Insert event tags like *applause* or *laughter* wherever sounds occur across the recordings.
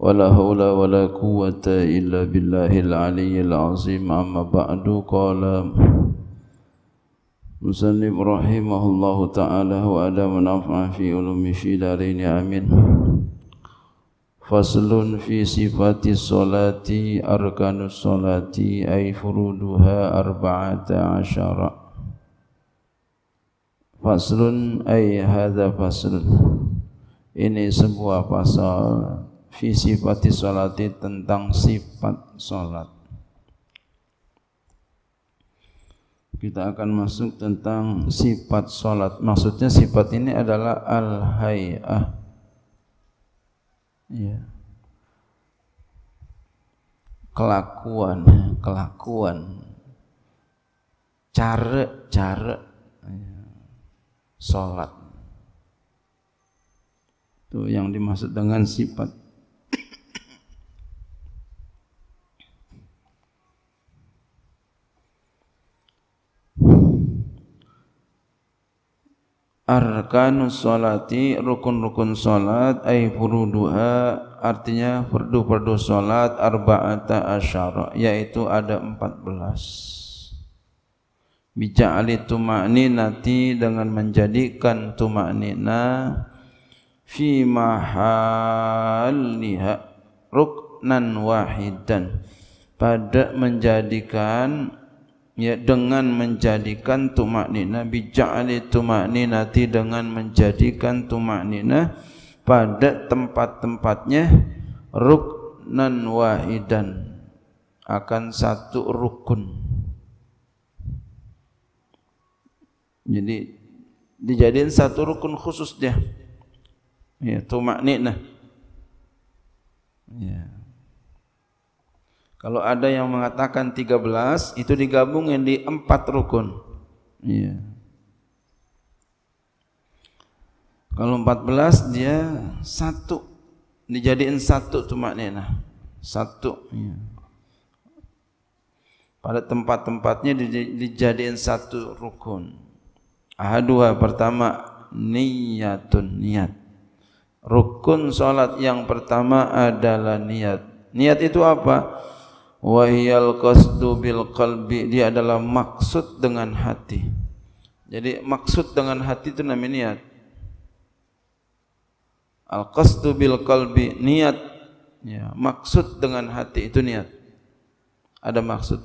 ولا حول ولا قوة إلا بالله العلي العظيم أما بعد قال مسلم رحمه الله تعالى وأدام نفع في علوم الشدارين آمين فصل في صفات الصلاة أركان الصلاة أي فرودها أربعة عشر فصل أي هذا فصل ini sebuah pasal fi sifati sholati tentang sifat sholat kita akan masuk tentang sifat sholat maksudnya sifat ini adalah al-hay'ah ya. kelakuan kelakuan cara cara ya. sholat itu yang dimaksud dengan sifat arkanus salati rukun-rukun salat ay furuduha artinya perdu-perdu salat arba'ata asyara yaitu ada empat belas. bija'ali tumani nati dengan menjadikan tuma'ni na fi mahalliha ruknan wahidan pada menjadikan ya dengan menjadikan tumaknina bi ja'li ti dengan menjadikan tumaknina pada tempat-tempatnya ruknan wahidan akan satu rukun jadi dijadikan satu rukun khusus dia ya tumaknina ya yeah. Kalau ada yang mengatakan 13 itu digabung yang di empat rukun. Iya. Kalau 14 dia satu dijadikan satu cuma nih nah. Satu. Iya. Pada tempat-tempatnya dijadikan satu rukun. Ahadua pertama niyatun niat. Rukun solat yang pertama adalah niat. Niat itu apa? wa hiyal qasdu bil qalbi dia adalah maksud dengan hati jadi maksud dengan hati itu namanya niat al qasdu bil qalbi niat ya maksud dengan hati itu niat ada maksud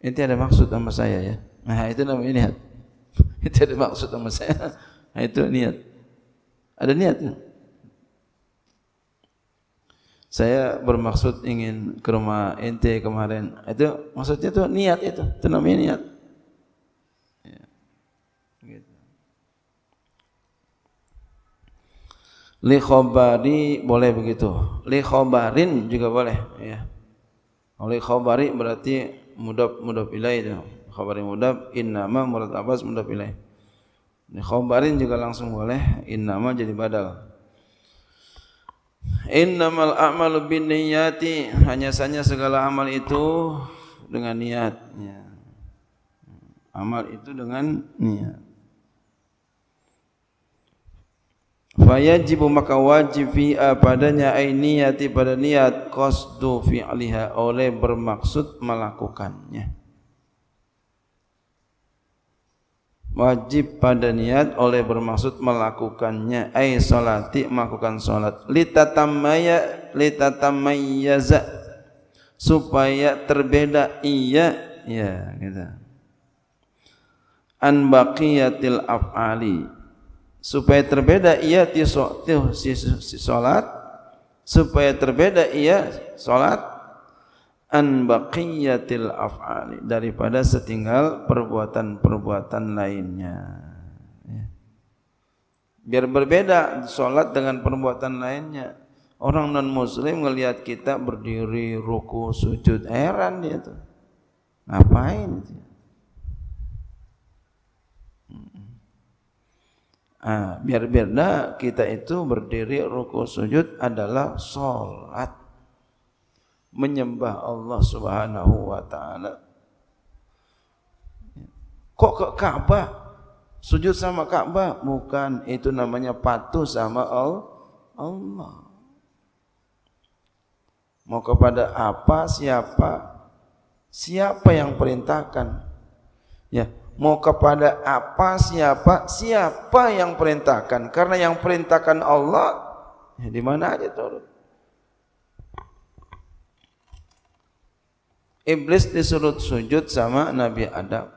ini ada maksud sama saya ya nah itu namanya niat *laughs* itu ada maksud sama saya nah itu niat ada niat ya? saya bermaksud ingin ke rumah ente kemarin. Itu maksudnya itu niat itu, itu namanya niat. Ya. Gitu. Likhobari boleh begitu. Likhobarin juga boleh. Ya. Likhobari berarti mudab mudab ilai itu. Khobari mudab in nama murad abbas mudab ilai. Likhobarin juga langsung boleh. In nama jadi badal. Innamal a'malu binniyati hanya saja segala amal itu dengan niat ya. Amal itu dengan niat. Fa yajibu maka wajib fi eh, padanya ai niyati pada niat qasdu fi'liha oleh bermaksud melakukannya. wajib pada niat oleh bermaksud melakukannya ai salati melakukan salat litatamaya litatamayaza supaya terbeda iya ya gitu an baqiyatil af'ali supaya terbeda iya ti salat supaya terbeda iya salat an baqiyatil af'ali daripada setinggal perbuatan-perbuatan lainnya ya. biar berbeda salat dengan perbuatan lainnya orang non muslim melihat kita berdiri ruku sujud heran dia tuh ngapain hmm. Ah, biar biar kita itu berdiri ruku sujud adalah solat menyembah Allah Subhanahu wa taala. Kok ke Ka'bah? Sujud sama Ka'bah? Bukan, itu namanya patuh sama Allah. Mau kepada apa, siapa? Siapa yang perintahkan? Ya, mau kepada apa, siapa? Siapa yang perintahkan? Karena yang perintahkan Allah, ya di mana aja turut. Iblis disuruh sujud sama Nabi Adam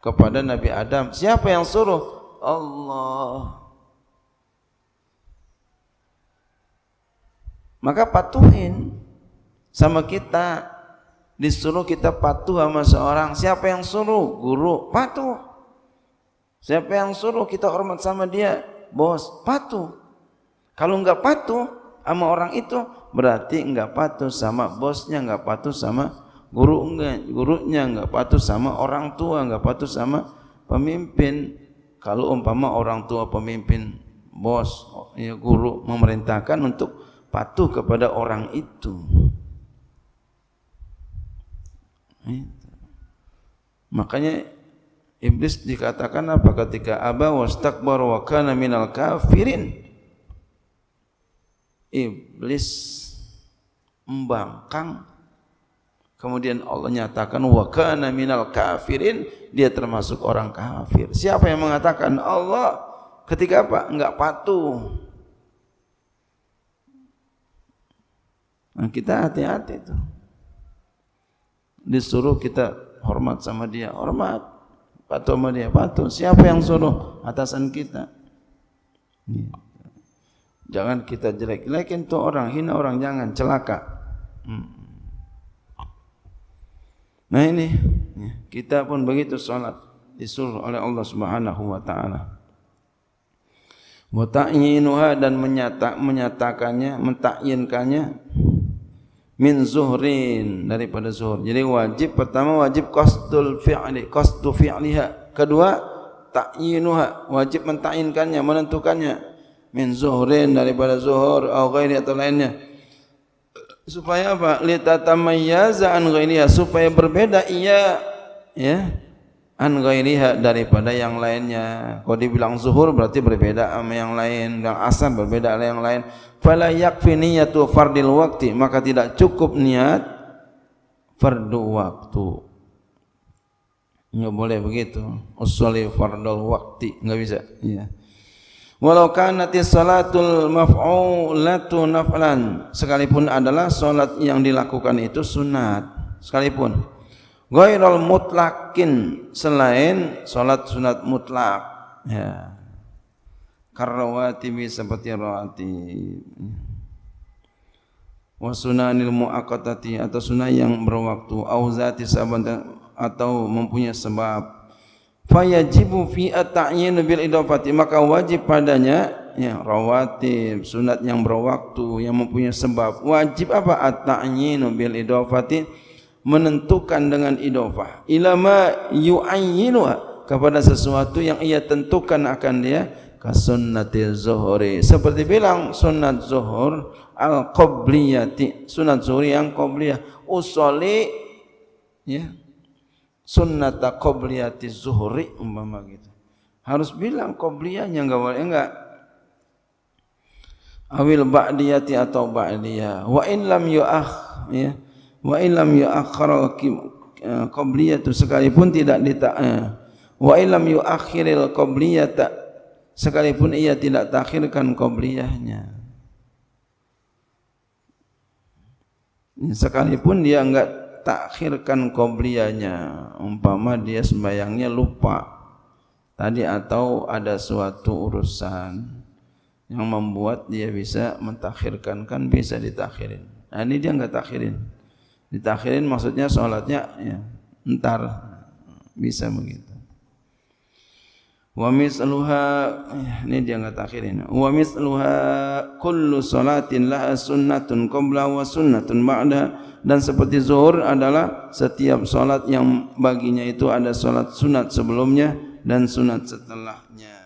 kepada Nabi Adam. Siapa yang suruh? Allah. Maka patuhin sama kita disuruh kita patuh sama seorang. Siapa yang suruh? Guru. Patuh. Siapa yang suruh kita hormat sama dia? Bos. Patuh. Kalau enggak patuh sama orang itu berarti enggak patuh sama bosnya, enggak patuh sama guru enggak, gurunya enggak patuh sama orang tua, enggak patuh sama pemimpin. Kalau umpama orang tua pemimpin bos, ya guru memerintahkan untuk patuh kepada orang itu. Makanya iblis dikatakan apa ketika aba wastakbar wa kana minal kafirin. Iblis membangkang Kemudian Allah nyatakan wa kana minal kafirin dia termasuk orang kafir. Siapa yang mengatakan Allah ketika apa? Enggak patuh. Nah, kita hati-hati itu. Disuruh kita hormat sama dia, hormat. Patuh sama dia, patuh. Siapa yang suruh atasan kita? Jangan kita jelek-jelekin tuh orang, hina orang jangan celaka. Hmm. Nah ini kita pun begitu solat disuruh oleh Allah Subhanahu Wa Taala. Mutakyinuha dan menyata, menyatakannya, mentakyinkannya min zuhrin daripada zuhur. Jadi wajib pertama wajib kostul fi'li, kostu fi'liha. Kedua takyinuha, wajib mentakyinkannya, menentukannya min zuhrin daripada zuhur atau ghairi atau lainnya supaya apa tamaya tatamayyaza an ghairiha supaya berbeda ia ya an ghairiha daripada yang lainnya kalau dibilang zuhur berarti berbeda sama yang lain dan asam berbeda sama yang lain fala yakfini yatu fardil waktu maka tidak cukup niat fardu waktu enggak boleh begitu usuli fardul waktu enggak bisa walau kanati salatul maf'ulatu naflan sekalipun adalah salat yang dilakukan itu sunat sekalipun ghairul mutlakin selain salat sunat mutlak ya karawatibi seperti rawatib wa sunanil muaqatati atau sunah yang berwaktu auzati sabanta atau mempunyai sebab fayajibu fi at-ta'yin bil idafati maka wajib padanya ya rawatib sunat yang berwaktu yang mempunyai sebab wajib apa at-ta'yin bil idafati menentukan dengan idofah ila ma yu'ayyinu kepada sesuatu yang ia tentukan akan dia ka sunnati zuhri seperti bilang sunat zuhur al qabliyati sunat zuhri yang qabliyah usali ya sunnata qobliyati zuhri umpama gitu. Harus bilang qobliyahnya enggak boleh enggak. Awil ba'diyati atau ba'diyah. Wa in lam yu'akh ya. Wa in lam yu'akhkhir eh, qobliyatu sekalipun tidak ditak ya. Eh. Wa in lam yu'akhiril qobliyata sekalipun ia tidak takhirkan qobliyahnya. Ya, sekalipun dia enggak takhirkan kobliyanya umpama dia sembayangnya lupa tadi atau ada suatu urusan yang membuat dia bisa mentakhirkan kan bisa ditakhirin nah, ini dia enggak takhirin ditakhirin maksudnya sholatnya ya, entar bisa begitu wa misluha eh, ini dia enggak takhir ini wa misluha kullu salatin laha sunnatun qabla wa sunnatun ba'da dan seperti zuhur adalah setiap salat yang baginya itu ada salat sunat sebelumnya dan sunat setelahnya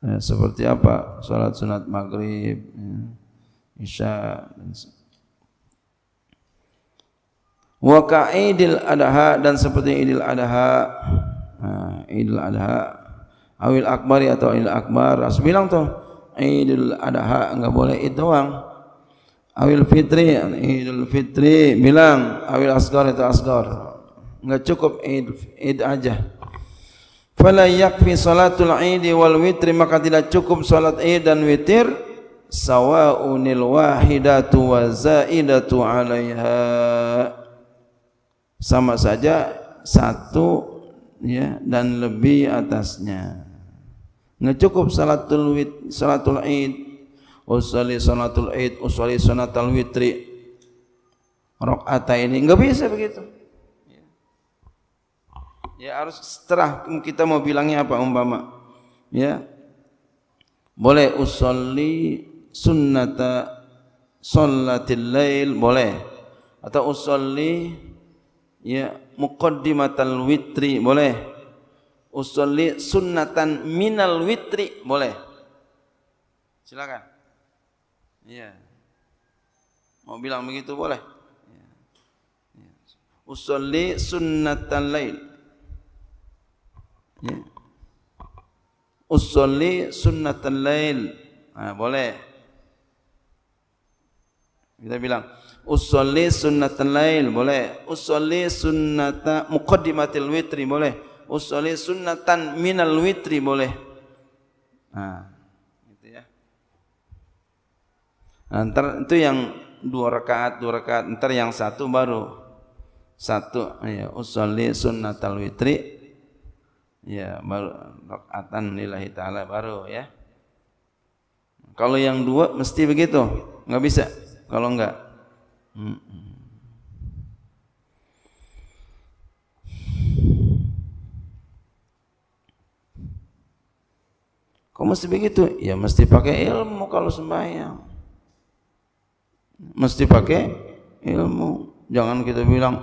ya, seperti apa salat sunat maghrib eh, isya dan wakaidil adha dan seperti idil adha Ha, Idul Adha Awil Akbar ya atau Idul Akbar harus bilang tu Idul Adha enggak boleh itu doang Awil Fitri Idul Fitri bilang Awil Asgar itu Asgar enggak cukup Id Id aja Fala yakfi salatul Id wal witri maka tidak cukup salat Id dan witir sawaunil wahidatu wa zaidatu 'alayha sama saja satu ya dan lebih atasnya. Nggak cukup salatul wit, salatul id, usali salatul id, usali salatul witri, rokata ini nggak bisa begitu. Ya harus setelah kita mau bilangnya apa umpama, ya boleh usali sunnata sholatil lail boleh atau usolli ya muqaddimatal witri boleh usolli sunnatan minal witri boleh silakan ya mau bilang begitu boleh ya. ya. usolli sunnatan lain ya usolli sunnatan lain nah, ha, boleh kita bilang usolli sunnatan lail boleh usolli sunnata muqaddimatil witri boleh usolli sunnatan minal witri boleh nah ha, gitu ya nah, ntar, itu yang dua rakaat dua rakaat ntar yang satu baru satu ya usolli sunnatal witri ya baru rakaatan lillahi taala baru ya kalau yang dua mesti begitu enggak bisa kalau enggak Kok mesti begitu? Ya mesti pakai ilmu kalau sembahyang. Mesti pakai ilmu. Jangan kita bilang,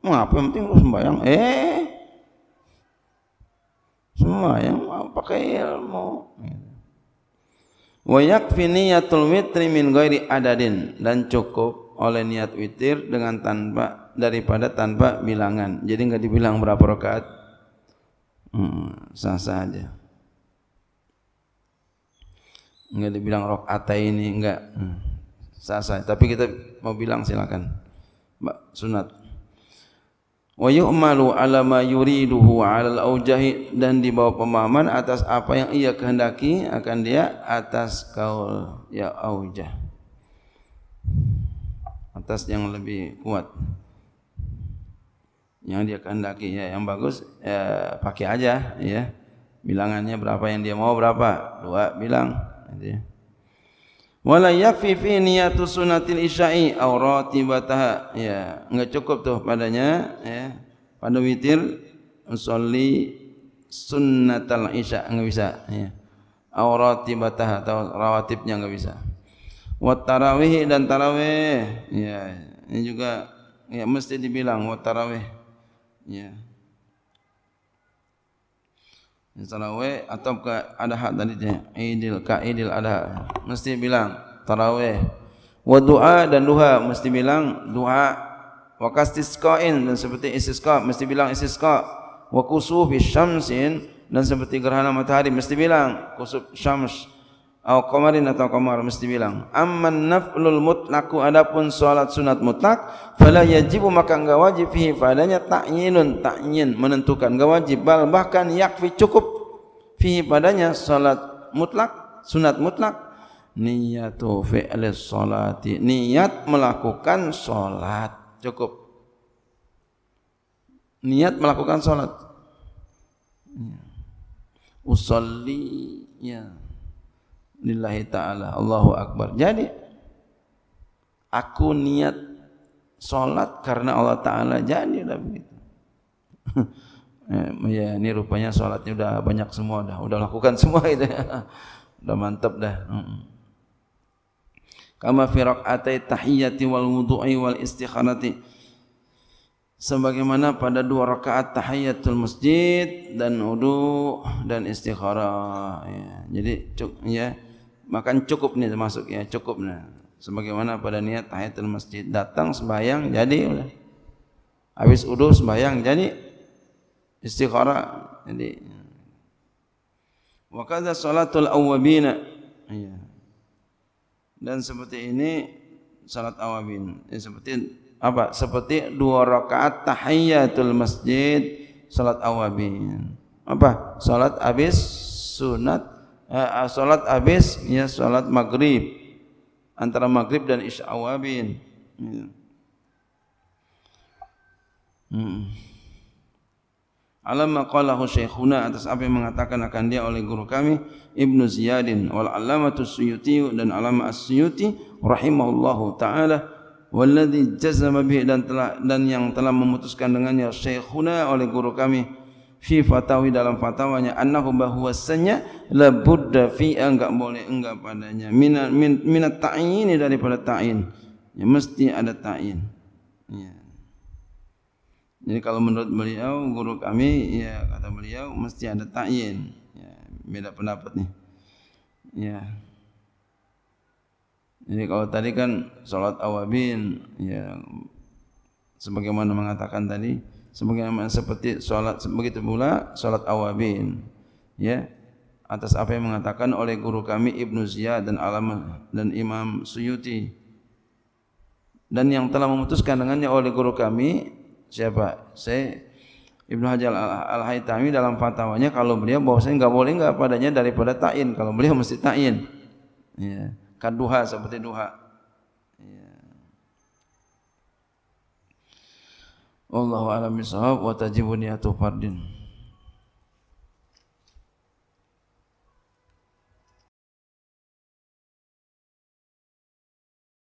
ngapa yang penting lu sembahyang? Eh, sembahyang pakai ilmu. wa yakfi niyatul witri min ghairi adadin dan cukup oleh niat witir dengan tanpa daripada tanpa bilangan jadi enggak dibilang berapa rakaat hmm, sah sah aja enggak dibilang rakaat ini enggak hmm, sah sah tapi kita mau bilang silakan mbak sunat wa yu'malu ala ma yuriduhu ala al-awjahi dan di bawah pemahaman atas apa yang ia kehendaki akan dia atas kaul ya aujah atas yang lebih kuat yang dia kehendaki ya yang bagus ya, pakai aja ya bilangannya berapa yang dia mau berapa dua bilang ya wala yakfi fi niyatu sunnatil isya'i aw ratibataha ya enggak cukup tuh padanya ya pada witir usolli sunnatal isya enggak bisa ya aw ratibataha atau rawatibnya enggak bisa wa tarawih dan tarawih ya ini juga ya mesti dibilang wa tarawih ya Tarawih atau ke ada hak tadi Idil ka idil ada mesti bilang tarawih wa doa dan duha mesti bilang duha wa kastisqain dan seperti istisqa mesti bilang istisqa wa kusufi syamsin dan seperti gerhana matahari mesti bilang kusuf syams Aw qamarin atau qamar mesti bilang. Amman naflul mutlaku adapun salat sunat mutlak fala yajibu maka enggak wajib fihi padanya ta'yinun ta'yin menentukan enggak wajib bal bahkan yakfi cukup fihi padanya salat mutlak sunat mutlak niyatu fi'li salati niat melakukan salat cukup niat melakukan salat ya. usolli ya lillahi ta'ala Allahu Akbar jadi aku niat sholat karena Allah ta'ala jadi udah begitu *laughs* eh, ya ini rupanya sholatnya udah banyak semua dah. udah lakukan semua *laughs* itu ya. udah mantap dah kama fi raq'atai tahiyyati wal wudu'i wal istikharati sebagaimana pada dua rakaat tahiyatul masjid dan wudu dan istikharah ya. jadi cuk ya makan cukup ni termasuk ya cukup ni sebagaimana pada niat tahiyatul masjid datang sembahyang jadi habis wudu sembahyang jadi istikhara jadi wa kadza salatul awwabin ya dan seperti ini salat awabin ya, seperti apa seperti dua rakaat tahiyatul masjid salat awabin apa salat habis sunat uh, eh, eh, salat habis ya salat maghrib antara maghrib dan isya awabin ya. hmm. Alam maqalahu syekhuna atas apa yang mengatakan akan dia oleh guru kami Ibn Ziyadin wal alamatu suyuti dan alama as-suyuti rahimahullahu ta'ala walladhi jazama bih dan, telah, dan yang telah memutuskan dengannya syekhuna oleh guru kami fi fatawi dalam fatwanya annahu bahwasanya la budda fi eh, enggak boleh enggak padanya minat min, min ta'yin daripada ta'in ya mesti ada ta'in ya. jadi kalau menurut beliau guru kami ya kata beliau mesti ada ta'in ya beda pendapat nih ya jadi kalau tadi kan salat awabin ya sebagaimana mengatakan tadi sebagaimana seperti salat begitu pula salat awabin ya atas apa yang mengatakan oleh guru kami Ibnu Ziyad dan alama dan Imam Suyuti dan yang telah memutuskan dengannya oleh guru kami siapa saya Ibnu Hajar Al Haytami dalam fatwanya kalau beliau saya enggak boleh enggak padanya daripada ta'in kalau beliau mesti ta'in ya kan duha seperti duha ya. Allahu alam bisawab wa tajibu niyatu fardin.